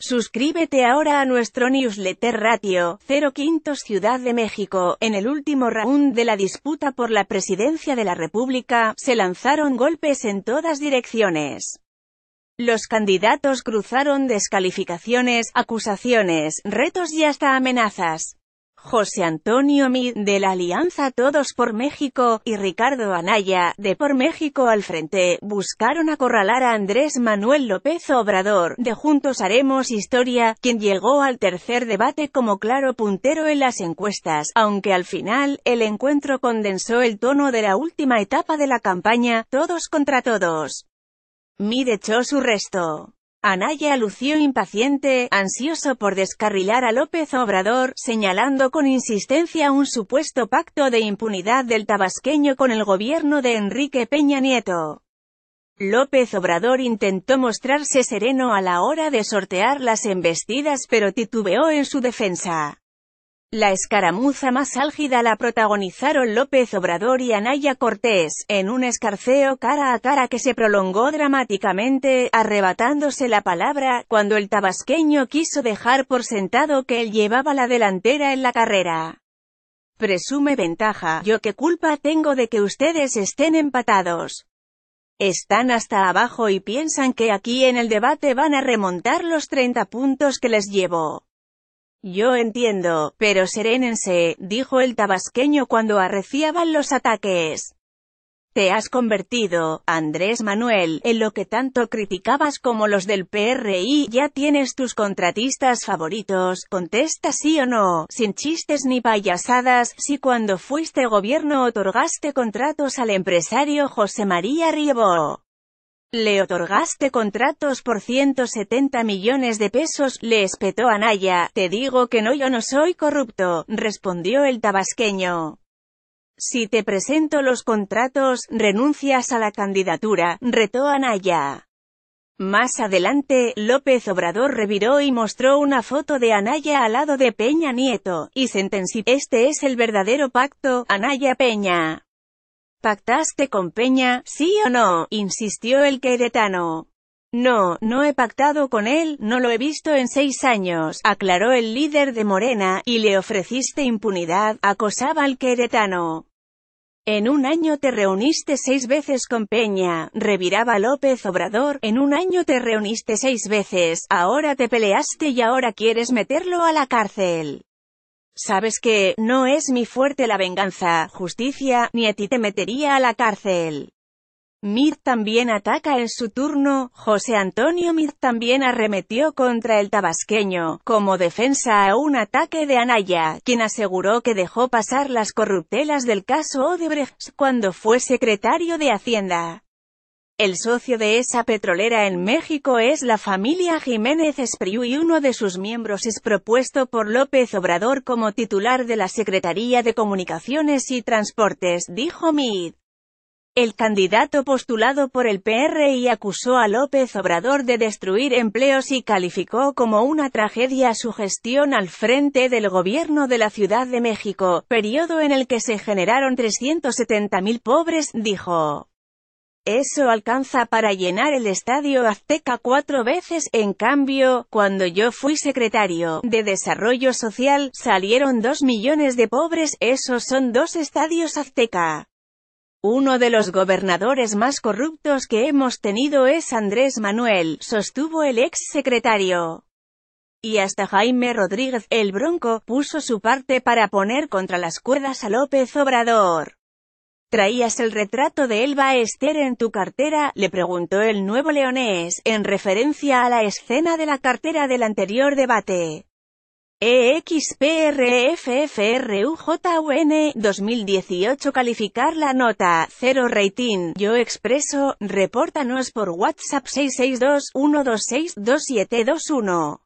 Suscríbete ahora a nuestro newsletter Ratio 0 Quintos Ciudad de México. En el último round de la disputa por la presidencia de la República, se lanzaron golpes en todas direcciones. Los candidatos cruzaron descalificaciones, acusaciones, retos y hasta amenazas. José Antonio Mid, de la Alianza Todos por México, y Ricardo Anaya, de Por México al Frente, buscaron acorralar a Andrés Manuel López Obrador, de Juntos Haremos Historia, quien llegó al tercer debate como claro puntero en las encuestas, aunque al final, el encuentro condensó el tono de la última etapa de la campaña, todos contra todos. Mid echó su resto. Anaya lució impaciente, ansioso por descarrilar a López Obrador, señalando con insistencia un supuesto pacto de impunidad del tabasqueño con el gobierno de Enrique Peña Nieto. López Obrador intentó mostrarse sereno a la hora de sortear las embestidas pero titubeó en su defensa. La escaramuza más álgida la protagonizaron López Obrador y Anaya Cortés, en un escarceo cara a cara que se prolongó dramáticamente, arrebatándose la palabra, cuando el tabasqueño quiso dejar por sentado que él llevaba la delantera en la carrera. Presume ventaja, yo qué culpa tengo de que ustedes estén empatados. Están hasta abajo y piensan que aquí en el debate van a remontar los 30 puntos que les llevo. Yo entiendo, pero serénense, dijo el tabasqueño cuando arreciaban los ataques. Te has convertido, Andrés Manuel, en lo que tanto criticabas como los del PRI, ya tienes tus contratistas favoritos, contesta sí o no, sin chistes ni payasadas, si cuando fuiste gobierno otorgaste contratos al empresario José María Riebo. Le otorgaste contratos por 170 millones de pesos, le espetó Anaya. Te digo que no yo no soy corrupto, respondió el tabasqueño. Si te presento los contratos, renuncias a la candidatura, retó Anaya. Más adelante, López Obrador reviró y mostró una foto de Anaya al lado de Peña Nieto, y sentenció, este es el verdadero pacto, Anaya Peña. ¿Pactaste con Peña, sí o no? insistió el queretano. No, no he pactado con él, no lo he visto en seis años, aclaró el líder de Morena, y le ofreciste impunidad, acosaba al queretano. En un año te reuniste seis veces con Peña, reviraba López Obrador, en un año te reuniste seis veces, ahora te peleaste y ahora quieres meterlo a la cárcel. Sabes que, no es mi fuerte la venganza, justicia, ni a ti te metería a la cárcel. Mir también ataca en su turno, José Antonio Mir también arremetió contra el tabasqueño, como defensa a un ataque de Anaya, quien aseguró que dejó pasar las corruptelas del caso Odebrecht cuando fue secretario de Hacienda. El socio de esa petrolera en México es la familia Jiménez Espriu y uno de sus miembros es propuesto por López Obrador como titular de la Secretaría de Comunicaciones y Transportes, dijo Mid. El candidato postulado por el PRI acusó a López Obrador de destruir empleos y calificó como una tragedia su gestión al frente del gobierno de la Ciudad de México, periodo en el que se generaron 370.000 pobres, dijo. Eso alcanza para llenar el estadio Azteca cuatro veces, en cambio, cuando yo fui secretario de Desarrollo Social, salieron dos millones de pobres, esos son dos estadios Azteca. Uno de los gobernadores más corruptos que hemos tenido es Andrés Manuel, sostuvo el ex secretario. Y hasta Jaime Rodríguez, el bronco, puso su parte para poner contra las cuerdas a López Obrador. ¿Traías el retrato de Elba Esther en tu cartera? le preguntó el nuevo leonés, en referencia a la escena de la cartera del anterior debate. EXPRFFRUJUN 2018 Calificar la nota, 0 rating, yo expreso, repórtanos por WhatsApp 662 126 2721